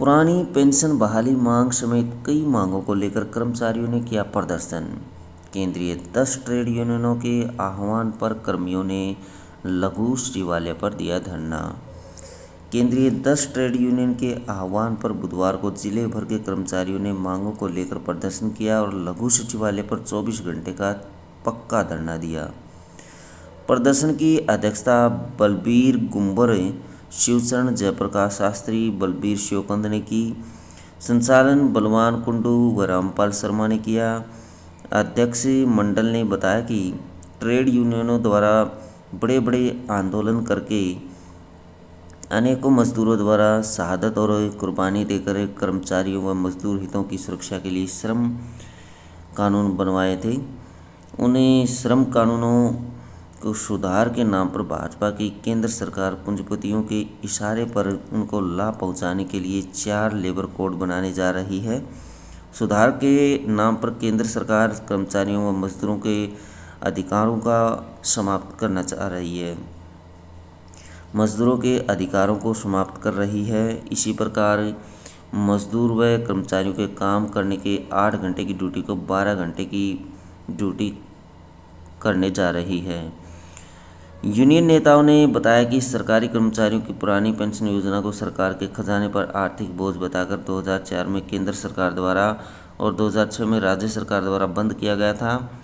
पुरानी पेंशन बहाली मांग समेत कई मांगों को लेकर कर्मचारियों ने किया प्रदर्शन केंद्रीय दस ट्रेड यूनियनों के आह्वान पर कर्मियों ने लघु सचिवालय पर दिया धरना केंद्रीय दस ट्रेड यूनियन के आह्वान पर बुधवार को जिले भर के कर्मचारियों ने मांगों को लेकर प्रदर्शन किया और लघु सचिवालय पर 24 घंटे का पक्का धरना दिया प्रदर्शन की अध्यक्षता बलबीर गुम्बर शिवचरण जयप्रकाश शास्त्री बलबीर श्योकंद ने की संचालन बलवान कुंडू व रामपाल शर्मा ने किया अध्यक्ष मंडल ने बताया कि ट्रेड यूनियनों द्वारा बड़े बड़े आंदोलन करके अनेकों मजदूरों द्वारा शहादत और कुर्बानी देकर कर्मचारियों व मजदूर हितों की सुरक्षा के लिए श्रम कानून बनवाए थे उन्हें श्रम कानूनों को सुधार के नाम पर भाजपा की केंद्र सरकार पूंजीपतियों के इशारे पर उनको लाभ पहुंचाने के लिए चार लेबर कोड बनाने जा रही है सुधार के नाम पर केंद्र सरकार कर्मचारियों व मजदूरों के अधिकारों का समाप्त करना चाह रही है मजदूरों के अधिकारों को समाप्त कर रही है इसी प्रकार मजदूर व कर्मचारियों के काम करने के आठ घंटे की ड्यूटी को बारह घंटे की ड्यूटी करने जा रही है यूनियन नेताओं ने बताया कि सरकारी कर्मचारियों की पुरानी पेंशन योजना को सरकार के खजाने पर आर्थिक बोझ बताकर 2004 में केंद्र सरकार द्वारा और 2006 में राज्य सरकार द्वारा बंद किया गया था